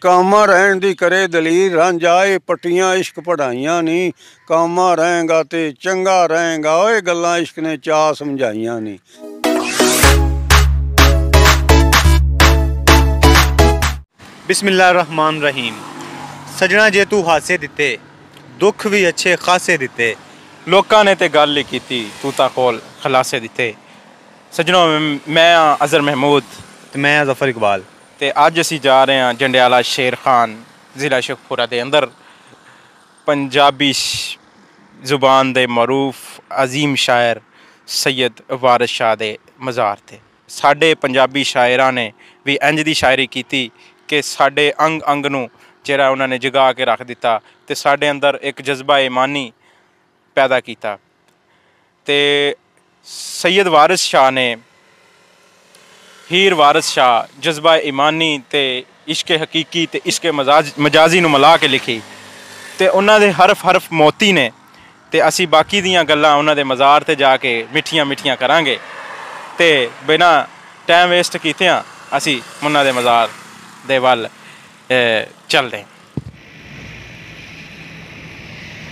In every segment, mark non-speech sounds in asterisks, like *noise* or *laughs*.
ਕਾਮਾ ਰਹਿਣ ਦੀ ਕਰੇ ਦਲੀਲ ਰਾਂਝਾਏ ਪਟੀਆਂ ਇਸ਼ਕ ਪੜਾਈਆਂ ਨਹੀਂ ਕਾਮਾ ਰਹੇਗਾ ਤੇ ਚੰਗਾ ਰਹੇਗਾ ਓਏ ਗੱਲਾਂ ਇਸ਼ਕ ਨੇ ਚਾ ਸਮਝਾਈਆਂ ਨਹੀਂ ਬਿਸਮਿਲ੍ਲਾ ਰਹਿਮਾਨ ਰਹੀਮ ਸਜਣਾ ਜੇ ਤੂੰ ਹਾਸੇ ਦਿੱਤੇ ਦੁੱਖ ਵੀ ਅੱਛੇ ਖਾਸੇ ਦਿੱਤੇ ਲੋਕਾਂ ਨੇ ਤੇ ਗੱਲ ਹੀ ਕੀਤੀ ਤੂੰ ਤਾਂ ਕੋਲ ਖਲਾਸੇ ਦਿੱਤੇ ਸਜਣਾ ਮੈਂ ਅਜ਼ਰ ਮਹਿਮੂਦ ਤੇ ਮੈਂ ਜ਼ਫਰ ਇਕਬਾਲ ਤੇ ਅੱਜ ਅਸੀਂ ਜਾ ਰਹੇ ਹਾਂ ਜੰਡਿਆਲਾ ਸ਼ੇਰ ਖਾਨ ਜ਼ਿਲ੍ਹਾ ਸ਼ੇਖਪੁਰਾ ਦੇ ਅੰਦਰ ਪੰਜਾਬੀ ਜ਼ੁਬਾਨ ਦੇ ਮਰੂਫ عظیم ਸ਼ਾਇਰ ਸੈਦ ਵਾਰਿਸ ਸ਼ਾਹ ਦੇ ਮਜ਼ਾਰ ਤੇ ਸਾਡੇ ਪੰਜਾਬੀ ਸ਼ਾਇਰਾਂ ਨੇ ਵੀ ਇੰਜ ਦੀ ਸ਼ਾਇਰੀ ਕੀਤੀ ਕਿ ਸਾਡੇ ਅੰਗ ਅੰਗ ਨੂੰ ਜਿਹੜਾ ਉਹਨਾਂ ਨੇ ਜਗਾ ਕੇ ਰੱਖ ਦਿੱਤਾ ਤੇ ਸਾਡੇ ਅੰਦਰ ਇੱਕ ਜਜ਼ਬਾ ਇਮਾਨੀ ਪੈਦਾ ਕੀਤਾ ਤੇ ਸੈਦ ਵਾਰਿਸ ਸ਼ਾਹ ਨੇ ਹੀਰ ਵਾਰਿਸ ਸ਼ਾ ਜਜ਼ਬਾ ਇਮਾਨੀ ਤੇ ਇਸ਼ਕ ਹਕੀਕੀ ਤੇ ਇਸ਼ਕ ਮਜਾਜ਼ੀ ਨੂੰ ਮਿਲਾ ਕੇ ਲਿਖੀ ਤੇ ਉਹਨਾਂ ਦੇ ਹਰਫ ਹਰਫ ਮੋਤੀ ਨੇ ਤੇ ਅਸੀਂ ਬਾਕੀ ਦੀਆਂ ਗੱਲਾਂ ਉਹਨਾਂ ਦੇ ਮਜ਼ਾਰ ਤੇ ਜਾ ਕੇ ਮਿੱਠੀਆਂ ਮਿੱਠੀਆਂ ਕਰਾਂਗੇ ਤੇ ਬਿਨਾ ਟਾਈਮ ਵੇਸਟ ਕੀਤਿਆਂ ਅਸੀਂ ਉਹਨਾਂ ਦੇ ਮਜ਼ਾਰ ਦੇ ਵੱਲ ਚੱਲਦੇ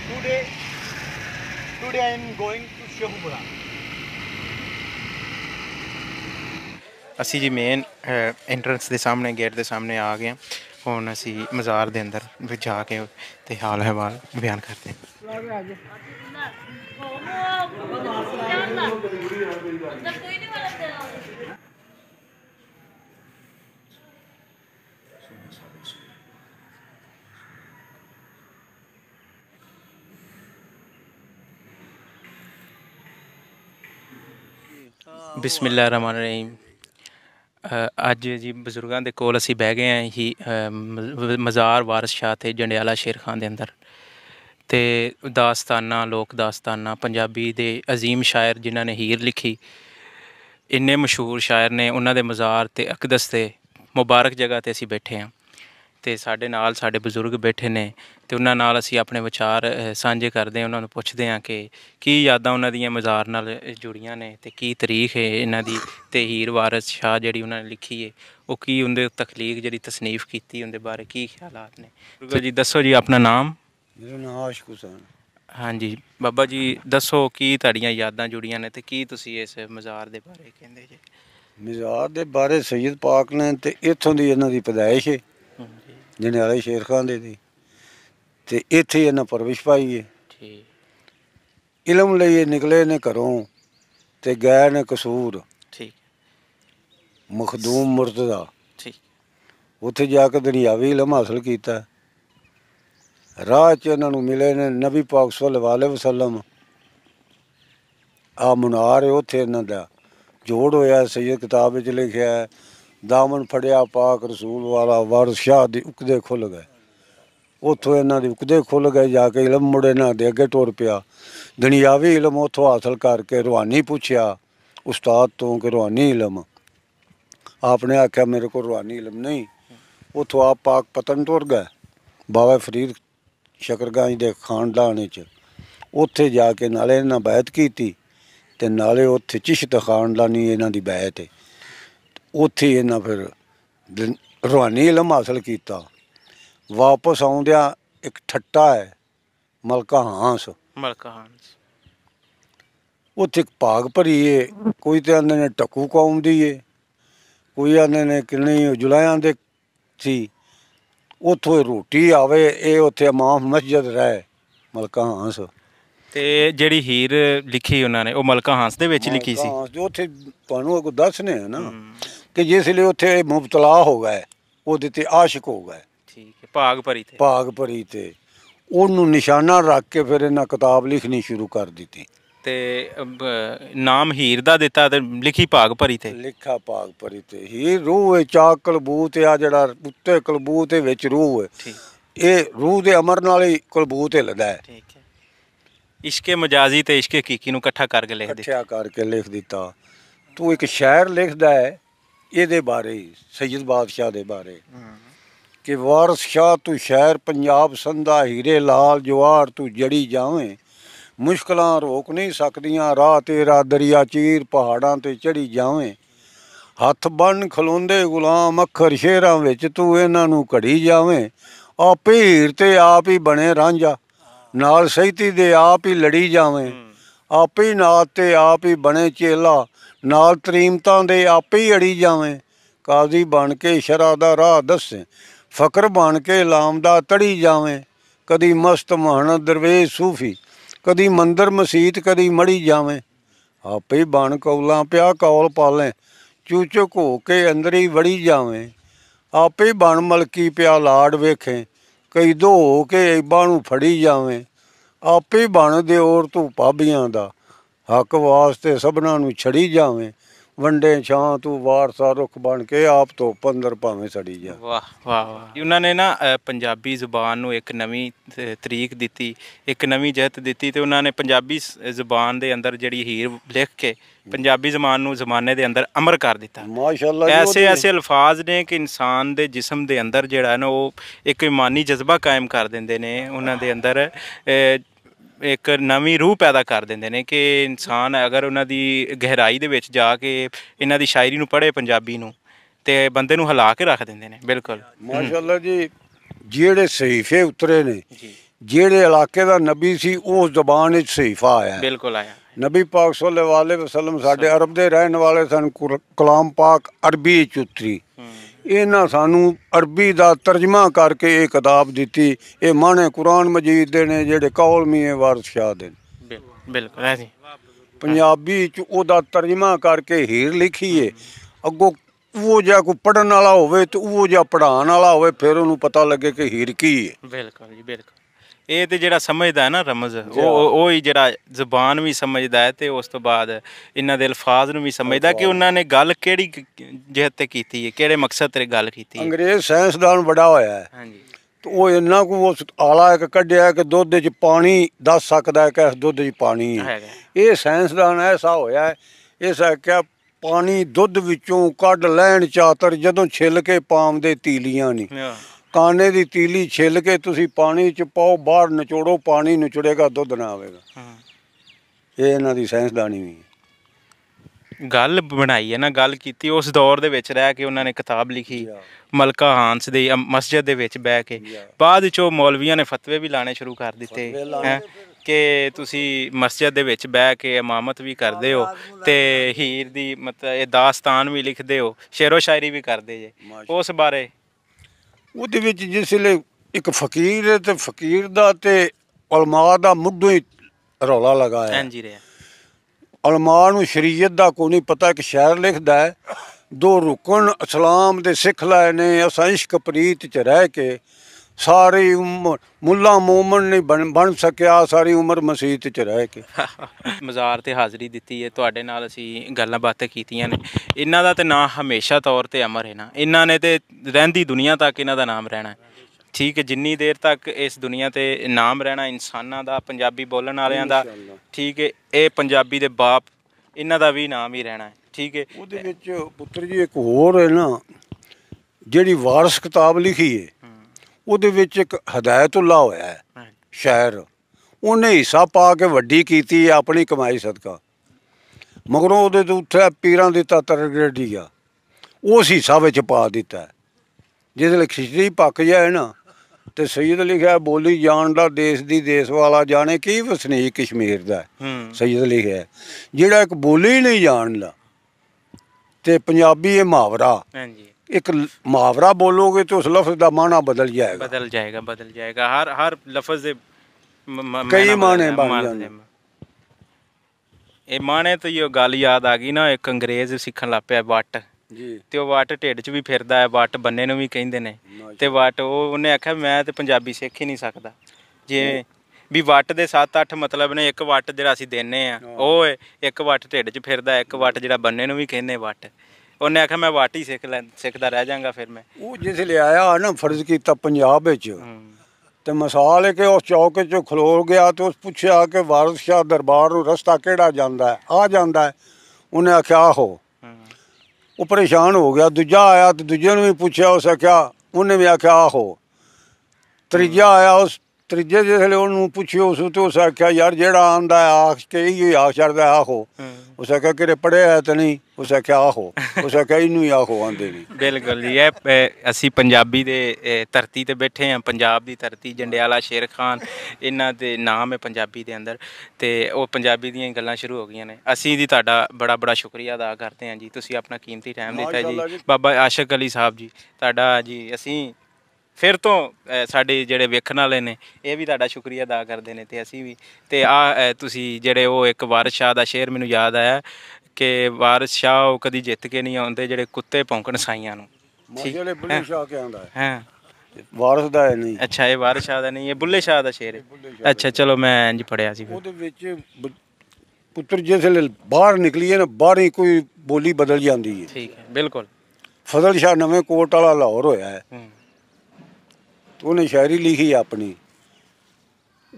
today today I am going to Sheikhupura असी जी मेन एंट्रेंस के सामने गेट के सामने आ गए हूँ असी मज़ार के अंदर जाके ते हाल हवाल बयान करते हैं बिस्मिल्लाह रहमान रहीम ਅੱਜ ਜੀ ਬਜ਼ੁਰਗਾਂ ਦੇ ਕੋਲ ਅਸੀਂ ਬਹਿ ਗਏ ਆਂ ਹੀ ਮਜ਼ਾਰ ਵਾਰਿਸ ਸ਼ਾਹ ਤੇ ਜੰਡਿਆਲਾ ਸ਼ੇਰ ਖਾਨ ਦੇ ਅੰਦਰ ਤੇ ਦਾਸਤਾਨਾ ਲੋਕ ਦਾਸਤਾਨਾ ਪੰਜਾਬੀ ਦੇ عظیم ਸ਼ਾਇਰ ਜਿਨ੍ਹਾਂ ਨੇ ਹੀਰ ਲਿਖੀ ਇੰਨੇ ਮਸ਼ਹੂਰ ਸ਼ਾਇਰ ਨੇ ਉਹਨਾਂ ਦੇ ਮਜ਼ਾਰ ਤੇ ਅਕਦਸ ਤੇ ਮੁਬਾਰਕ ਜਗ੍ਹਾ ਤੇ ਅਸੀਂ ਬੈਠੇ ਆਂ ਤੇ ਸਾਡੇ ਨਾਲ ਸਾਡੇ ਬਜ਼ੁਰਗ ਬੈਠੇ ਨੇ ਤੇ ਉਹਨਾਂ ਨਾਲ ਅਸੀਂ ਆਪਣੇ ਵਿਚਾਰ ਸਾਂਝੇ ਕਰਦੇ ਹਾਂ ਉਹਨਾਂ ਨੂੰ ਪੁੱਛਦੇ ਹਾਂ ਕਿ ਕੀ ਯਾਦਾਂ ਉਹਨਾਂ ਦੀਆਂ ਮਜ਼ਾਰ ਨਾਲ ਜੁੜੀਆਂ ਨੇ ਤੇ ਕੀ ਤਾਰੀਖ ਹੈ ਇਹਨਾਂ ਦੀ ਤੇ ਹੀਰ ਵਾਰਿਸ ਸ਼ਾਹ ਜਿਹੜੀ ਉਹਨਾਂ ਨੇ ਲਿਖੀ ਹੈ ਉਹ ਕੀ ਉਹਦੇ ਤਖਲੀਕ ਜਿਹੜੀ ਤਸਨੀਫ ਕੀਤੀ ਉਹਦੇ ਬਾਰੇ ਕੀ ਖਿਆਲਾਤ ਨੇ ਗੁਰੂ ਜੀ ਦੱਸੋ ਜੀ ਆਪਣਾ ਨਾਮ ਮੇਰਾ ਨਾਮ ਆਸ਼ਕ ਹੁਸੈਨ ਹਾਂਜੀ ਬਾਬਾ ਜੀ ਦੱਸੋ ਕੀ ਤੁਹਾਡੀਆਂ ਯਾਦਾਂ ਜੁੜੀਆਂ ਨੇ ਤੇ ਕੀ ਤੁਸੀਂ ਇਸ ਮਜ਼ਾਰ ਦੇ ਬਾਰੇ ਕਹਿੰਦੇ ਜੀ ਮਜ਼ਾਰ ਦੇ ਬਾਰੇ ਸੈਦ ਪਾਕ ਨੇ ਤੇ ਇੱਥੋਂ ਦੀ ਇਹਨਾਂ ਦੀ ਪਦਾਇਸ਼ ਹੈ ਜਨਿਆਲੇ ਸ਼ੇਰ ਖਾਨ ਦੇ ਦੀ ਤੇ ਇੱਥੇ ਇਹਨਾਂ ਪਰਵਿਸ਼ ਪਾਈ ਏ ਠੀਕ ਇਲਮ ਲਈ ਇਹ ਨਿਕਲੇ ਨੇ ਘਰੋਂ ਤੇ ਗਏ ਨੇ ਕਸੂਰ ਠੀਕ ਮਖਦੂਮ ਮੁਰਤਦਾ ਠੀਕ ਉੱਥੇ ਜਾ ਕੇ ਦੁਨਿਆਵੀ ਇਲਮ ਹਾਸਲ ਕੀਤਾ ਰਾਹ 'ਚ ਇਹਨਾਂ ਨੂੰ ਮਿਲੇ ਨੇ ਨਬੀ ਪਾਕ ਸੱਲੱਲਾਹੁ ਅਲੈਹਿ ਵਸੱਲਮ ਆ ਮਨਾਰ ਉੱਥੇ ਇਹਨਾਂ ਦਾ ਜੋੜ ਹੋਇਆ ਸੈਯਦ ਕਿਤਾਬ ਵਿੱਚ ਲਿਖਿਆ ਦਾਮਨ ਫੜਿਆ ਪਾਕ ਰਸੂਲ ਵਾਲਾ ਵਰਸ਼ਾ ਸ਼ਾਹ ਦੀ ਉਕਦੇ ਖੁੱਲ ਗਏ ਉਥੋਂ ਇਹਨਾਂ ਦੀ ਉਕਦੇ ਖੁੱਲ ਗਏ ਜਾ ਕੇ ਇਲਮ ਮੁੜੇ ਨਾ ਦੇ ਅੱਗੇ ਟੁਰ ਪਿਆ ਦੁਨੀਆਵੀ ਇਲਮ ਉਥੋਂ ਹਾਸਲ ਕਰਕੇ ਰੂਹਾਨੀ ਪੁੱਛਿਆ ਉਸਤਾਦ ਤੋਂ ਕਿ ਰੂਹਾਨੀ ਇਲਮ ਆਪਨੇ ਆਖਿਆ ਮੇਰੇ ਕੋਲ ਰੂਹਾਨੀ ਇਲਮ ਨਹੀਂ ਉਥੋਂ ਆਪ ਪਾਕ ਪਤਨ ਟੁਰ ਗਏ ਬਾਬਾ ਫਰੀਦ ਸ਼ਕਰਗਾਂਜ ਦੇ ਖਾਨਦਾਨ ਵਿੱਚ ਉੱਥੇ ਜਾ ਕੇ ਨਾਲੇ ਇਹਨਾਂ ਬੈਤ ਕੀਤੀ ਤੇ ਨਾਲੇ ਉੱਥੇ ਚਿਸ਼ਤ ਖਾਨਦਾਨੀ ਇਹਨਾਂ ਦੀ ਬੈਤ ਹੈ ਉੱਥੇ ਇਹਨਾਂ ਫਿਰ ਰੋਹਾਨੀ ਇਲਮ ਹਾਸਲ ਕੀਤਾ ਵਾਪਸ ਆਉਂਦਿਆਂ ਇੱਕ ਠੱਟਾ ਹੈ ਮਲਕਾ ਹਾਂਸ ਮਲਕਾ ਹਾਂਸ ਉੱਥੇ ਇੱਕ ਭਾਗ ਭਰੀ ਏ ਕੋਈ ਤੇ ਆਂਦੇ ਨੇ ਟੱਕੂ ਕੌਮ ਦੀ ਏ ਕੋਈ ਆਂਦੇ ਨੇ ਕਿੰਨੀ ਉਜਲਾਇਆਂ ਦੇ ਸੀ ਉੱਥੋਂ ਰੋਟੀ ਆਵੇ ਇਹ ਉੱਥੇ ਮਾਫ ਮਸਜਿਦ ਰਹਿ ਮਲਕਾ ਹਾਂਸ ਤੇ ਜਿਹੜੀ ਹੀਰ ਲਿਖੀ ਉਹਨਾਂ ਨੇ ਉਹ ਮਲਕਾ ਹਾਂਸ ਦੇ ਵਿੱਚ ਲਿਖੀ ਸੀ ਉੱਥੇ ਤੁਹਾਨੂੰ ਕੋ ਦੱਸਨੇ ਹੈ ਨਾ ਕਿ ਜਿਸ ਲਈ ਉੱਥੇ ਮੁਬਤਲਾ ਹੋ ਗਿਆ ਉਹਦੇ ਤੇ ਆਸ਼ਿਕ ਹੋ ਗਿਆ ਠੀਕ ਹੈ ਭਾਗ ਭਰੀ ਤੇ ਭਾਗ ਭਰੀ ਤੇ ਉਹਨੂੰ ਨਿਸ਼ਾਨਾ ਰੱਖ ਕੇ ਫਿਰ ਇਹਨਾਂ ਕਿਤਾਬ ਲਿਖਣੀ ਸ਼ੁਰੂ ਕਰ ਦਿੱਤੀ ਤੇ ਨਾਮ ਹੀਰ ਦਾ ਦਿੱਤਾ ਤੇ ਲਿਖੀ ਭਾਗ ਭਰੀ ਤੇ ਲਿਖਾ ਭਾਗ ਭਰੀ ਤੇ ਹੀ ਰੂਹ ਹੈ ਚਾ ਕਲਬੂਤ ਆ ਜਿਹੜਾ ਉੱਤੇ ਕਲਬੂਤ ਦੇ ਵਿੱਚ ਰੂਹ ਹੈ ਠੀਕ ਇਹ ਰੂਹ ਦੇ ਅਮਰ ਨਾਲ ਹੀ ਕਲਬੂਤ ਹਿਲਦਾ ਹੈ ਠੀਕ ਹੈ ਇਸ਼ਕੇ ਮਜਾਜ਼ੀ ਤੇ ਇਸ਼ਕੇ ਹਕੀਕੀ ਨੂੰ ਇਕੱਠਾ ਕਰਕੇ ਲਿਖ ਦਿੱਤਾ ਇਕੱਠਾ ਕਰਕੇ ਲਿਖ ਦਿੱਤਾ ਤੂੰ ਇੱਕ ਸ਼ਾਇਰ ਲਿਖਦਾ ਹੈ ਇਹਦੇ ਬਾਰੇ ਸੈਦ ਸੈਯਦ ਬਾਦਸ਼ਾਹ ਦੇ ਬਾਰੇ ਕਿ ਵਾਰਸ ਸ਼ਾਹ ਤੂੰ ਸ਼ਹਿਰ ਪੰਜਾਬ ਸੰਧਾ ਹੀਰੇ ਲਾਲ ਜਵਾਰ ਤੂੰ ਜੜੀ ਜਾਵੇਂ ਮੁਸ਼ਕਲਾਂ ਰੋਕ ਨਹੀਂ ਸਕਦੀਆਂ ਰਾਹ ਤੇਰਾ ਦਰਿਆ ਚੀਰ ਪਹਾੜਾਂ ਤੇ ਚੜੀ ਜਾਵੇਂ ਹੱਥ ਬੰਨ ਖਲੋਂਦੇ ਗੁਲਾਮ ਅੱਖਰ ਸ਼ੇਰਾਂ ਵਿੱਚ ਤੂੰ ਇਹਨਾਂ ਨੂੰ ਘੜੀ ਜਾਵੇਂ ਆ ਹੀਰ ਤੇ ਆਪ ਹੀ ਬਣੇ ਰਾਂਝਾ ਨਾਲ ਸਹਿਤੀ ਦੇ ਆਪ ਹੀ ਲੜੀ ਜਾਵੇਂ ਆਪ ਹੀ ਨਾਤ ਤੇ ਆਪ ਹੀ ਬਣੇ ਚੇਲਾ ਨਾਲ ਤਰੀਮਤਾਂ ਦੇ ਆਪੇ ਹੀ ਅੜੀ ਜਾਵੇਂ ਕਾਜ਼ੀ ਬਣ ਕੇ ਸ਼ਰਾ ਦਾ ਰਾਹ ਦੱਸੇ ਫਕਰ ਬਣ ਕੇ ਇਲਾਮ ਦਾ ਤੜੀ ਜਾਵੇਂ ਕਦੀ ਮਸਤ ਮਹਣ ਦਰਵੇਸ਼ ਸੂਫੀ ਕਦੀ ਮੰਦਰ ਮਸੀਤ ਕਦੀ ਮੜੀ ਜਾਵੇਂ ਆਪੇ ਬਣ ਕੌਲਾਂ ਪਿਆ ਕੌਲ ਪਾਲੇ ਚੂਚਕ ਹੋ ਕੇ ਅੰਦਰ ਹੀ ਵੜੀ ਜਾਵੇਂ ਆਪੇ ਬਣ ਮਲਕੀ ਪਿਆ ਲਾੜ ਵੇਖੇ ਕਈ ਦੋ ਹੋ ਕੇ ਏਬਾਂ ਨੂੰ ਫੜੀ ਜਾਵੇਂ ਆਪੇ ਬਣ ਦੇ ਔਰ ਤੂੰ ਪਾਬੀਆਂ ਦਾ ਹੱਕ ਵਾਸਤੇ ਸਭਨਾਂ ਨੂੰ ਛੜੀ ਜਾਵੇਂ ਵੰਡੇ ਛਾਂ ਤੂੰ ਵਾਰਸਾ ਰੁੱਖ ਬਣ ਕੇ ਆਪ ਤੋਂ ਪੰਦਰ ਭਾਵੇਂ ਸੜੀ ਜਾ ਵਾਹ ਵਾਹ ਵਾਹ ਉਹਨਾਂ ਨੇ ਨਾ ਪੰਜਾਬੀ ਜ਼ੁਬਾਨ ਨੂੰ ਇੱਕ ਨਵੀਂ ਤਰੀਕ ਦਿੱਤੀ ਇੱਕ ਨਵੀਂ ਜਹਿਤ ਦਿੱਤੀ ਤੇ ਉਹਨਾਂ ਨੇ ਪੰਜਾਬੀ ਜ਼ੁਬਾਨ ਦੇ ਅੰਦਰ ਜਿਹੜੀ ਹੀਰ ਲਿਖ ਕੇ ਪੰਜਾਬੀ ਜ਼ਮਾਨ ਨੂੰ ਜ਼ਮਾਨੇ ਦੇ ਅੰਦਰ ਅਮਰ ਕਰ ਦਿੱਤਾ ਮਾਸ਼ਾਅੱਲਾ ਐਸੇ ਐਸੇ ਅਲਫਾਜ਼ ਨੇ ਕਿ ਇਨਸਾਨ ਦੇ ਜਿਸਮ ਦੇ ਅੰਦਰ ਜਿਹੜਾ ਹੈ ਨਾ ਉਹ ਇੱਕ ਇਮਾਨੀ ਜਜ਼ਬਾ ਕਾਇਮ ਕਰ ਦਿੰਦੇ ਨੇ ਉਹਨਾਂ ਦੇ ਅੰਦਰ ਇੱਕ ਨਵੀਂ ਰੂਹ ਪੈਦਾ ਕਰ ਦਿੰਦੇ ਨੇ ਕਿ ਇਨਸਾਨ ਅਗਰ ਉਹਨਾਂ ਦੀ ਗਹਿਰਾਈ ਦੇ ਵਿੱਚ ਜਾ ਕੇ ਇਹਨਾਂ ਦੀ ਸ਼ਾਇਰੀ ਨੂੰ ਪੜ੍ਹੇ ਪੰਜਾਬੀ ਨੂੰ ਤੇ ਬੰਦੇ ਨੂੰ ਹਿਲਾ ਕੇ ਰੱਖ ਦਿੰਦੇ ਨੇ ਬਿਲਕੁਲ ਮਾਸ਼ਾਅੱਲਾ ਜੀ ਜਿਹੜੇ ਸਹੀਫੇ ਉਤਰੇ ਨੇ ਜਿਹੜੇ ਇਲਾਕੇ ਦਾ ਨਬੀ ਸੀ ਉਸ ਜ਼ਬਾਨ ਵਿੱਚ ਸਹੀਫਾ ਆਇਆ ਬਿਲਕੁਲ ਆਇਆ ਨਬੀ ਪਾਕ ਸੱਲੱਲਾਹੁ ਅਲੈਹਿ ਵਸੱਲਮ ਸਾਡੇ ਅਰਬ ਦੇ ਰਹਿਣ ਵਾਲੇ ਸਨ ਕਲਾਮ ਪਾਕ ਅਰਬੀ ਚ ਉਤਰੀ ਇਹਨਾਂ ਸਾਨੂੰ ਅਰਬੀ ਦਾ ਤਰਜਮਾ ਕਰਕੇ ਇਹ ਕਿਤਾਬ ਦਿੱਤੀ ਇਹ ਮਾਣੇ ਕੁਰਾਨ ਮਜੀਦ ਦੇ ਨੇ ਜਿਹੜੇ ਕੌਲਮੀਏ ਵਾਰਿਸ ਸ਼ਾਹ ਦੇ ਬਿਲਕੁਲ ਜੀ ਪੰਜਾਬੀ ਚ ਉਹਦਾ ਤਰਜਮਾ ਕਰਕੇ ਹੀਰ ਲਿਖੀ ਏ ਅੱਗੋ ਉਹ ਜਿਹਾ ਕੋ ਪੜਨ ਵਾਲਾ ਹੋਵੇ ਤੇ ਉਹ ਜਿਹਾ ਪੜਾਉਣ ਵਾਲਾ ਹੋਵੇ ਫਿਰ ਉਹਨੂੰ ਪਤਾ ਲੱਗੇ ਕਿ ਹੀਰ ਕੀ ਏ ਬਿਲਕੁਲ ਜੀ ਬਿਲਕੁਲ ਇਹ ਤੇ ਜਿਹੜਾ ਸਮਝਦਾ ਹੈ ਨਾ ਰਮਜ਼ ਉਹ ਉਹ ਹੀ ਜਿਹੜਾ ਜ਼ੁਬਾਨ ਵੀ ਸਮਝਦਾ ਹੈ ਤੇ ਉਸ ਤੋਂ ਬਾਅਦ ਇਹਨਾਂ ਦੇ ਅਲਫਾਜ਼ ਨੂੰ ਵੀ ਸਮਝਦਾ ਕਿ ਉਹਨਾਂ ਨੇ ਗੱਲ ਕਿਹੜੀ ਜਿਹਤ ਤੇ ਕੀਤੀ ਹੈ ਕਿਹੜੇ ਮਕਸਦ ਤੇ ਗੱਲ ਕੀਤੀ ਹੈ ਅੰਗਰੇਜ਼ ਸਾਇੰਸਦਾਨ ਬੜਾ ਹੋਇਆ ਹੈ ਹਾਂਜੀ ਤੇ ਉਹ ਇੰਨਾ ਕੋ ਉਸ ਆਲਾ ਇੱਕ ਕੱਢਿਆ ਕਿ ਦੁੱਧ ਵਿੱਚ ਪਾਣੀ ਦੱਸ ਸਕਦਾ ਹੈ ਕਿ ਇਸ ਦੁੱਧ ਵਿੱਚ ਪਾਣੀ ਹੈ ਇਹ ਸਾਇੰਸਦਾਨ ਐਸਾ ਹੋਇਆ ਹੈ ਇਸ ਕਿਹਾ ਪਾਣੀ ਦੁੱਧ ਵਿੱਚੋਂ ਕੱਢ ਲੈਣ ਚਾਤਰ ਜਦੋਂ ਛਿੱਲ ਕੇ ਪਾਉਂਦੇ ਤੀਲੀਆਂ ਨਹੀਂ ਕਾਨੇ ਦੀ ਤੀਲੀ ਛਿੱਲ ਕੇ ਤੁਸੀਂ ਪਾਣੀ ਚ ਪਾਓ ਬਾਹਰ ਨਿਚੋੜੋ ਪਾਣੀ ਨਿਚੜੇਗਾ ਦੁੱਧ ਨਾ ਆਵੇਗਾ ਇਹ ਇਹਨਾਂ ਦੀ ਸਾਇੰਸ ਦਾਣੀ ਵੀ ਗੱਲ ਬਣਾਈ ਹੈ ਨਾ ਗੱਲ ਕੀਤੀ ਉਸ ਦੌਰ ਦੇ ਵਿੱਚ ਰਹਿ ਕੇ ਉਹਨਾਂ ਨੇ ਕਿਤਾਬ ਲਿਖੀ ਮਲਕਾ ਹਾਂਸ ਦੀ ਮਸਜਿਦ ਦੇ ਵਿੱਚ ਬਹਿ ਕੇ ਬਾਅਦ ਚੋ ਉਹ ਮੌਲਵੀਆਂ ਨੇ ਫਤਵੇ ਵੀ ਲਾਣੇ ਸ਼ੁਰੂ ਕਰ ਦਿੱਤੇ ਹੈ ਕਿ ਤੁਸੀਂ ਮਸਜਿਦ ਦੇ ਵਿੱਚ ਬਹਿ ਕੇ ਇਮਾਮਤ ਵੀ ਕਰਦੇ ਹੋ ਤੇ ਹੀਰ ਦੀ ਮਤਲਬ ਇਹ ਦਾਸਤਾਨ ਵੀ ਲਿਖਦੇ ਹੋ ਸ਼ੇਰੋ ਸ਼ਾਇਰੀ ਵੀ ਕਰਦੇ ਜੇ ਉਸ ਬਾਰੇ ਉਹਦੇ ਵਿੱਚ ਜਿਸ ਲਈ ਇੱਕ ਫਕੀਰ ਹੈ ਤੇ ਫਕੀਰ ਦਾ ਤੇ ਉਲਮਾ ਦਾ ਮੁੱਢੋਂ ਹੀ ਰੌਲਾ ਲਗਾਇਆ ਹਾਂਜੀ ਰਿਹਾ ਉਲਮਾ ਨੂੰ ਸ਼ਰੀਅਤ ਦਾ ਕੋਈ ਨਹੀਂ ਪਤਾ ਇੱਕ ਸ਼ਾਇਰ ਲਿਖਦਾ ਹੈ ਦੋ ਰੁਕਨ ਇਸਲਾਮ ਦੇ ਸਿੱਖ ਲਾਏ ਨੇ ਅਸਾਂ ਇਸ਼ਕ ਪ੍ਰੀਤ ਚ ਰਹਿ ਕੇ ਸਾਰੀ ਉਮਰ ਮੁੱਲਾ ਮੂਮਨ ਨਹੀਂ ਬਣ ਸਕਿਆ ਸਾਰੀ ਉਮਰ ਮਸਜਿਦ 'ਚ ਰਹਿ ਕੇ *laughs* ਮਜ਼ਾਰ ਤੇ ਹਾਜ਼ਰੀ ਦਿੱਤੀ ਹੈ ਤੁਹਾਡੇ ਨਾਲ ਅਸੀਂ ਗੱਲਾਂ ਬਾਤਾਂ ਕੀਤੀਆਂ ਨੇ ਇਹਨਾਂ ਦਾ ਤੇ ਨਾਂ ਹਮੇਸ਼ਾ ਤੌਰ ਤੇ ਅਮਰ ਹੈ ਨਾ ਇਹਨਾਂ ਨੇ ਤੇ ਰਹਿੰਦੀ ਦੁਨੀਆ ਤੱਕ ਇਹਨਾਂ ਦਾ ਨਾਮ ਰਹਿਣਾ ਠੀਕ ਹੈ ਜਿੰਨੀ ਦੇਰ ਤੱਕ ਇਸ ਦੁਨੀਆ ਤੇ ਨਾਮ ਰਹਿਣਾ ਇਨਸਾਨਾਂ ਦਾ ਪੰਜਾਬੀ ਬੋਲਣ ਵਾਲਿਆਂ ਦਾ ਠੀਕ ਹੈ ਇਹ ਪੰਜਾਬੀ ਦੇ ਬਾਪ ਇਹਨਾਂ ਦਾ ਵੀ ਨਾਮ ਹੀ ਰਹਿਣਾ ਹੈ ਠੀਕ ਹੈ ਉਹਦੇ ਵਿੱਚ ਪੁੱਤਰ ਜੀ ਇੱਕ ਹੋਰ ਹੈ ਨਾ ਜਿਹੜੀ ਵਾਰਸ ਕਿਤਾਬ ਲਿਖੀ ਹੈ ਉਹਦੇ ਵਿੱਚ ਇੱਕ ਹਦਾਇਤullah ਹੋਇਆ ਹੈ ਸ਼ਾਇਰ ਉਹਨੇ ਹਿੱਸਾ ਪਾ ਕੇ ਵੱਡੀ ਕੀਤੀ ਆਪਣੀ ਕਮਾਈ ਸਦਕਾ ਮਗਰੋਂ ਉਹਦੇ ਤੋਂ ਉੱਥੇ ਪੀਰਾਂ ਦੇ ਤਾਤਰ ਗ੍ਰੇਡੀਆ ਉਸ ਹਿੱਸਾ ਵਿੱਚ ਪਾ ਦਿੱਤਾ ਜਿਹਦੇ ਲਈ ਖਿਚੜੀ ਪੱਕ ਜਾਏ ਨਾ ਤੇ ਸੈਦ ਲਿਖਿਆ ਬੋਲੀ ਜਾਣ ਦਾ ਦੇਸ਼ ਦੀ ਦੇਸ਼ ਵਾਲਾ ਜਾਣੇ ਕੀ ਵਸਨੀਕ ਕਸ਼ਮੀਰ ਦਾ ਸੈਦ ਲਿਖਿਆ ਜਿਹੜਾ ਇੱਕ ਬੋਲੀ ਨਹੀਂ ਜਾਣਦਾ ਤੇ ਪੰਜਾਬੀ ਇਹ ਮਹਾਵਰਾ ਹਾਂਜੀ ਇੱਕ ਬੋਲੋਗੇ ਤੇ ਉਸ ਲਫ਼ਜ਼ ਦਾ ਮਾਣਾ ਬਦਲ ਜਾਏਗਾ ਬਦਲ ਜਾਏਗਾ ਬਦਲ ਜਾਏਗਾ ਹਰ ਹਰ ਲਫ਼ਜ਼ ਦੇ ਕਈ ਮਾਣੇ ਬਣ ਜਾਂਦੇ ਇਹ ਮਾਣੇ ਤੇ ਇਹ ਗੱਲ ਯਾਦ ਆ ਗਈ ਨਾ ਇੱਕ ਅੰਗਰੇਜ਼ ਸਿੱਖਣ ਲੱਗ ਪਿਆ ਜੀ ਤੇ ਉਹ ਵਟ ਢਿੱਡ 'ਚ ਵੀ ਫਿਰਦਾ ਹੈ ਵਟ ਬੰਨੇ ਨੂੰ ਵੀ ਕਹਿੰਦੇ ਨੇ ਤੇ ਵਟ ਉਹ ਉਹਨੇ ਆਖਿਆ ਮੈਂ ਤੇ ਪੰਜਾਬੀ ਸਿੱਖ ਹੀ ਨਹੀਂ ਸਕਦਾ ਜੇ ਵੀ ਵਟ ਦੇ 7-8 ਮਤਲਬ ਨੇ ਇੱਕ ਵਟ ਜਿਹੜਾ ਅਸੀਂ ਦਿੰਨੇ ਆ ਉਹ ਇੱਕ ਵਟ ਢਿੱਡ 'ਚ ਫਿਰਦਾ ਇੱਕ ਵਟ ਜਿਹੜਾ ਬੰਨੇ ਨੂੰ ਵੀ ਕਹਿੰਦੇ ਵਟ ਉਹਨੇ ਆਖਿਆ ਮੈਂ ਵਾਟੀ ਸਿੱਖ ਲੈ ਸਿੱਖਦਾ ਰਹਿ ਜਾਗਾ ਫਿਰ ਮੈਂ ਉਹ ਜਿਸ ਲਈ ਆਇਆ ਨਾ ਫਰਜ਼ ਕੀਤਾ ਪੰਜਾਬ ਵਿੱਚ ਤੇ ਮਿਸਾਲ ਹੈ ਕਿ ਉਸ ਚੌਕ 'ਚ ਖਲੋ ਗਿਆ ਤੇ ਉਸ ਪੁੱਛਿਆ ਕਿ ਵਾਰਿਸ ਸ਼ਾਹ ਦਰਬਾਰ ਨੂੰ ਰਸਤਾ ਕਿਹੜਾ ਜਾਂਦਾ ਆ ਜਾਂਦਾ ਉਹਨੇ ਆਖਿਆ ਆਹੋ ਉਹ ਪਰੇਸ਼ਾਨ ਹੋ ਗਿਆ ਦੂਜਾ ਆਇਆ ਤੇ ਦੂਜੇ ਨੂੰ ਵੀ ਪੁੱਛਿਆ ਉਸ ਆਖਿਆ ਉਹਨੇ ਵੀ ਆਖਿਆ ਆਹੋ ਤੀਜਾ ਆਇਆ ਉਸ ਤੀਜੇ ਜਿਹੜੇ ਉਹਨੂੰ ਪੁੱਛਿਓ ਉਸ ਤੋਂ ਉਸ ਆਖਿਆ ਯਾਰ ਜਿਹੜਾ ਆਂਦਾ ਆਖ ਕੇ ਇਹ ਆਖ ਛੜਦਾ ਆਹੋ ਉਸ ਆਖਿਆ ਕਿਰੇ ਪੜਿਆ ਤਾਂ ਨਹੀਂ ਉਸ ਆਖਿਆ ਆਹੋ ਉਸ ਆਖਿਆ ਇਹਨੂੰ ਹੀ ਆਹੋ ਆਂਦੇ ਨਹੀਂ ਬਿਲਕੁਲ ਜੀ ਇਹ ਅਸੀਂ ਪੰਜਾਬੀ ਦੇ ਧਰਤੀ ਤੇ ਬੈਠੇ ਆ ਪੰਜਾਬ ਦੀ ਧਰਤੀ ਜੰਡਿਆਲਾ ਸ਼ੇਰ ਖਾਨ ਇਹਨਾਂ ਦੇ ਨਾਮ ਹੈ ਪੰਜਾਬੀ ਦੇ ਅੰਦਰ ਤੇ ਉਹ ਪੰਜਾਬੀ ਦੀਆਂ ਗੱਲਾਂ ਸ਼ੁਰੂ ਹੋ ਗਈਆਂ ਨੇ ਅਸੀਂ ਦੀ ਤੁਹਾਡਾ ਬੜਾ ਬੜਾ ਸ਼ੁਕਰੀਆ ਅਦਾ ਕਰਦੇ ਆਂ ਜੀ ਤੁਸੀਂ ਆਪਣਾ ਕੀਮਤੀ ਟਾਈਮ ਦਿੱਤਾ ਜੀ ਬਾਬਾ ਆਸ਼ਕ ਅਲੀ ਸਾਹਿਬ ਜੀ ਤੁਹਾਡਾ ਜੀ ਅਸੀਂ ਫਿਰ ਤੋਂ ਸਾਡੇ ਜਿਹੜੇ ਵੇਖਣ ਵਾਲੇ ਨੇ ਇਹ ਵੀ ਤੁਹਾਡਾ ਸ਼ੁਕਰੀਆ ਅਦਾ ਕਰਦੇ ਨੇ ਤੇ ਅਸੀਂ ਵੀ ਤੇ ਆ ਤੁਸੀਂ ਜਿਹੜੇ ਉਹ ਇੱਕ ਵਾਰਸ਼ਾ ਦਾ ਸ਼ੇਰ ਮੈਨੂੰ ਯਾਦ ਆਇਆ ਕਿ ਵਾਰਸ਼ਾ ਉਹ ਕਦੀ ਜਿੱਤ ਕੇ ਨਹੀਂ ਆਉਂਦੇ ਜਿਹੜੇ ਕੁੱਤੇ ਭੌਂਕਣ ਸਾਈਆਂ ਨੂੰ ਠੀਕ ਜਿਹੜੇ ਬੁੱਲੇ ਸ਼ਾਹ ਕੇ ਆਉਂਦਾ ਹੈ ਹਾਂ ਵਾਰਿਸ ਦਾ ਹੈ ਨਹੀਂ ਅੱਛਾ ਇਹ ਵਾਰਿਸ ਸ਼ਾਹ ਦਾ ਨਹੀਂ ਇਹ ਬੁੱਲੇ ਸ਼ਾਹ ਦਾ ਸ਼ੇਰ ਹੈ ਅੱਛਾ ਚਲੋ ਮੈਂ ਇੰਜ ਪੜਿਆ ਸੀ ਉਹਦੇ ਵਿੱਚ ਪੁੱਤਰ ਜਿਸ ਬਾਹਰ ਨਿਕਲੀਏ ਨਾ ਬਾਹਰ ਹੀ ਕੋਈ ਬੋਲੀ ਬਦਲ ਜਾਂਦੀ ਹੈ ਠੀਕ ਹੈ ਬਿਲਕੁਲ ਫਜ਼ਲ ਸ਼ਾਹ ਨਵੇਂ ਕੋਟ ਵਾਲਾ ਲਾਹੌਰ ਹੋਇਆ ਹੈ ਉਹਨੇ ਸ਼ਾਇਰੀ ਲਿਖੀ ਆਪਣੀ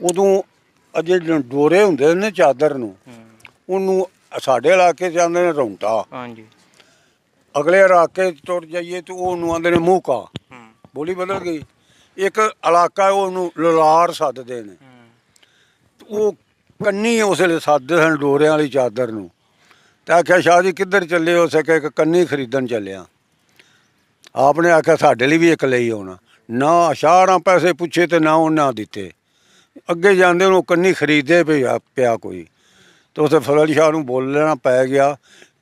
ਉਦੋਂ ਅਜੇ ਡੋਰੇ ਹੁੰਦੇ ਨੇ ਚਾਦਰ ਨੂੰ ਉਹਨੂੰ ਸਾਡੇ ਇਲਾਕੇ ਚ ਆਂਦੇ ਨੇ ਰੌਂਟਾ ਹਾਂਜੀ ਅਗਲੇ ਇਲਾਕੇ ਟੁੱਟ ਜਾਈਏ ਤੇ ਉਹਨੂੰ ਆਂਦੇ ਨੇ ਮੂਕਾ ਬੋਲੀ ਬਦਲ ਗਈ ਇੱਕ ਇਲਾਕਾ ਉਹਨੂੰ ਲਲਾਰ ਸੱਦਦੇ ਨੇ ਉਹ ਕੰਨੀ ਉਸ ਵੇਲੇ ਸੱਦਦੇ ਸਨ ਡੋਰਿਆਂ ਵਾਲੀ ਚਾਦਰ ਨੂੰ ਤਾਂ ਆਖਿਆ ਸ਼ਾਹ ਜੀ ਕਿੱਧਰ ਚੱਲੇ ਹੋ ਸਕੇ ਇੱਕ ਕੰਨੀ ਖਰੀਦਣ ਚੱਲਿਆ ਆਪਨੇ ਆਖਿਆ ਸਾਡੇ ਲਈ ਵੀ ਇੱਕ ਲਈ ਆਉਣਾ ਨਾ ਅਸ਼ਾਰਾਂ ਪੈਸੇ ਪੁੱਛੇ ਤੇ ਨਾ ਉਹਨਾਂ ਦਿੱਤੇ ਅੱਗੇ ਜਾਂਦੇ ਉਹ ਕੰਨੀ ਖਰੀਦੇ ਪਿਆ ਪਿਆ ਕੋਈ ਤੇ ਉਸੇ ਫਲਲ ਸ਼ਾਹ ਨੂੰ ਬੋਲਣਾ ਪੈ ਗਿਆ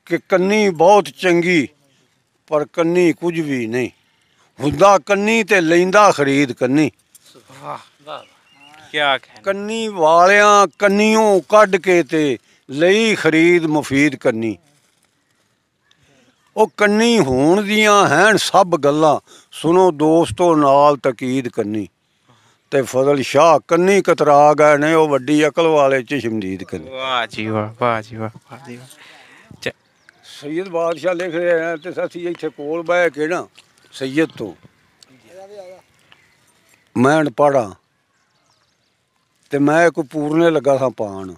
ਕਿ ਕੰਨੀ ਬਹੁਤ ਚੰਗੀ ਪਰ ਕੰਨੀ ਕੁਝ ਵੀ ਨਹੀਂ ਹੁੰਦਾ ਕੰਨੀ ਤੇ ਲੈਂਦਾ ਖਰੀਦ ਕੰਨੀ ਵਾਹ ਵਾਹ ਕੀ ਆਖੇ ਕੰਨੀ ਵਾਲਿਆਂ ਕੰਨੀਓ ਕੱਢ ਕੇ ਤੇ ਲਈ ਖਰੀਦ ਮੁਫੀਦ ਕੰਨੀ ਉਹ ਕੰਨੀ ਹੋਣ ਦੀਆਂ ਹਨ ਸਭ ਗੱਲਾਂ ਸੁਣੋ ਦੋਸਤੋ ਨਾਲ ਤਕੀਦ ਕੰਨੀ ਤੇ ਫਜ਼ਲ ਸ਼ਾਹ ਕੰਨੀ ਕਤਰਾ ਗਏ ਨੇ ਉਹ ਵੱਡੀ ਅਕਲ ਵਾਲੇ ਚਸ਼ਮਦੀਦ ਕੰਨੀ ਵਾਹ ਜੀ ਵਾਹ ਵਾਹ ਜੀ ਵਾਹ ਵਾਹ ਜੀ ਵਾਹ ਸੈਦ ਬਾਦਸ਼ਾਹ ਲਿਖ ਰਿਹਾ ਤੇ ਅਸੀਂ ਇੱਥੇ ਕੋਲ ਬਹਿ ਕੇ ਨਾ ਸੈਦ ਤੋਂ ਮੈਂ ਪੜਾ ਤੇ ਮੈਂ ਕੋ ਪੂਰਨੇ ਲੱਗਾ ਸਾਂ ਪਾਣ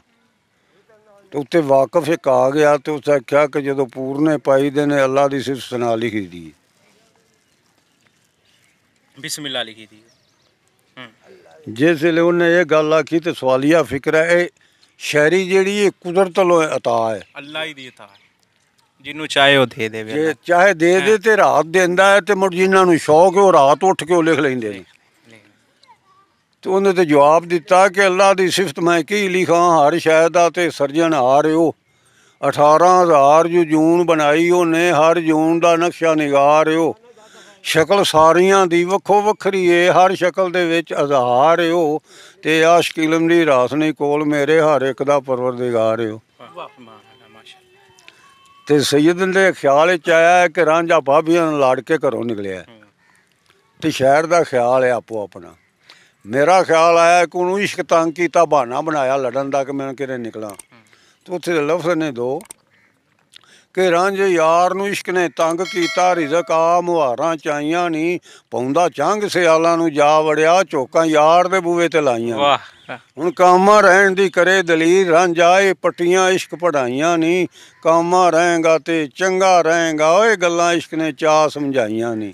ਤੇ ਉੱਤੇ ਵਾਕਫ ਇੱਕ ਆ ਗਿਆ ਤੇ ਉਸ ਆਖਿਆ ਕਿ ਜਦੋਂ ਪੂਰਨੇ ਪਾਈ ਦੇ ਨੇ ਅੱਲਾ ਦੀ ਸਿਫਤ ਸੁਣਾ ਲਿਖੀ ਦੀ ਬਿਸਮਿਲ੍ਲਾ ਲਿਖੀ ਦੀ ਜਿਸ ਲਈ ਉਹਨੇ ਇਹ ਗੱਲ ਆਖੀ ਤੇ ਸਵਾਲੀਆ ਫਿਕਰ ਹੈ ਇਹ ਸ਼ਹਿਰੀ ਜਿਹੜੀ ਇਹ ਕੁਦਰਤ ਲੋ ਅਤਾ ਹੈ ਅੱਲਾ ਹੀ ਦੀ ਅਤਾ ਹੈ ਜਿਹਨੂੰ ਚਾਹੇ ਉਹ ਦੇ ਦੇਵੇ ਜੇ ਚਾਹੇ ਦੇ ਦੇ ਤੇ ਰਾਤ ਦਿੰਦਾ ਹੈ ਤੇ ਮੁੜ ਨੂੰ ਸ਼ੌਕ ਹੈ ਉਹ ਰਾਤ ਉੱਠ ਕੇ ਉਹ ਲਿਖ ਲੈਂਦੇ ਨੇ ਤੇ ਉਹਨੇ ਤੇ ਜਵਾਬ ਦਿੱਤਾ ਕਿ ਅੱਲਾ ਦੀ ਸਿਫਤ ਮੈਂ ਕੀ ਲਿਖਾਂ ਹਰ ਸ਼ਾਇਦ ਦਾ ਤੇ ਸਰਜਣ ਹਾਰਿਓ 18000 ਜੋ ਜੂਨ ਬਣਾਈ ਉਹਨੇ ਹਰ ਜੂਨ ਦਾ ਨਕਸ਼ਾ ਨਿਗਾਰਿਓ ਸ਼ਕਲ ਸਾਰੀਆਂ ਦੀ ਵੱਖੋ ਵੱਖਰੀ ਏ ਹਰ ਸ਼ਕਲ ਦੇ ਵਿੱਚ ਅਜ਼ਹਾਰ ਰਿਓ ਤੇ ਆਸ਼ਕ ਇਲਮ ਦੀ ਰਾਸ ਨਹੀਂ ਕੋਲ ਮੇਰੇ ਹਰ ਇੱਕ ਦਾ ਪਰਵਰਦਿਗਾਰ ਰਿਓ ਤੇ ਸੈਦ ਦੇ ਖਿਆਲ ਚ ਆਇਆ ਕਿ ਰਾਂਝਾ ਭਾਬੀਆਂ ਨਾਲ ਲੜ ਕੇ ਘਰੋਂ ਨਿਕਲਿਆ ਤੇ ਸ਼ਹਿਰ ਦਾ ਖਿਆਲ ਆਪੋ ਆਪਣਾ ਮੇਰਾ ਖਿਆਲ ਆਇਆ ਕਿ ਉਹਨੂੰ ਇਸ਼ਕ ਤੰਗ ਕੀਤਾ ਬਹਾਨਾ ਬਣਾਇਆ ਲੜਨ ਦਾ ਕਿ ਮੈਂ ਕਿਰੇ ਨਿਕਲਾਂ ਤੇ ਉੱਥੇ ਦੇ ਲਫ਼ਜ਼ ਨੇ ਦੋ ਕਿ ਰਾਂਝੇ ਯਾਰ ਨੂੰ ਇਸ਼ਕ ਨੇ ਤੰਗ ਕੀਤਾ ਰਿਜ਼ਕ ਆ ਮੁਹਾਰਾਂ ਚਾਈਆਂ ਨਹੀਂ ਪਉਂਦਾ ਚੰਗ ਸਿਆਲਾਂ ਨੂੰ ਜਾ ਵੜਿਆ ਚੋਕਾਂ ਯਾਰ ਦੇ ਬੂਵੇ ਤੇ ਲਾਈਆਂ ਵਾਹ ਹੁਣ ਕਾਮਾ ਰਹਿਣ ਦੀ ਕਰੇ ਦਲੀਲ ਰਾਂਝਾਏ ਪਟੀਆਂ ਇਸ਼ਕ ਪੜਾਈਆਂ ਨਹੀਂ ਕਾਮਾ ਰਹੇਗਾ ਤੇ ਚੰਗਾ ਰਹੇਗਾ ਓਏ ਗੱਲਾਂ ਇਸ਼ਕ ਨੇ ਚਾ ਸਮਝਾਈਆਂ ਨਹੀਂ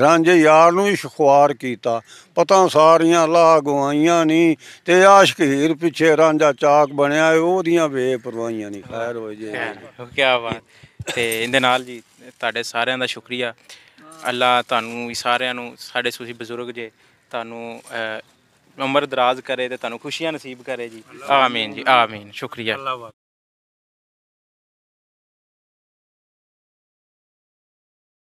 ਰਾਂਝੇ ਯਾਰ ਨੂੰ ਹੀ ਸ਼ਖਵਾਰ ਕੀਤਾ ਪਤਾ ਸਾਰੀਆਂ ਲਾ ਗਵਾਈਆਂ ਨਹੀਂ ਤੇ ਆਸ਼ਕ ਹੀਰ ਪਿੱਛੇ ਰਾਂਝਾ ਚਾਕ ਬਣਿਆ ਉਹਦੀਆਂ ਬੇਪਰਵਾਹੀਆਂ ਨਹੀਂ ਖੈਰ ਹੋ ਜੇ ਕੀ ਬਾਤ ਤੇ ਇਹਦੇ ਨਾਲ ਜੀ ਤੁਹਾਡੇ ਸਾਰਿਆਂ ਦਾ ਸ਼ੁਕਰੀਆ ਅੱਲਾ ਤੁਹਾਨੂੰ ਸਾਰਿਆਂ ਨੂੰ ਸਾਡੇ ਸੁਸੀ ਬਜ਼ੁਰਗ ਜੇ ਤੁਹਾਨੂੰ ਉਮਰ ਦਰਾਜ਼ ਕਰੇ ਤੇ ਤੁਹਾਨੂੰ ਖੁਸ਼ੀਆਂ ਨਸੀਬ ਕਰੇ ਜੀ ਆਮੀਨ ਜੀ ਆਮੀਨ ਸ਼ੁਕਰੀਆ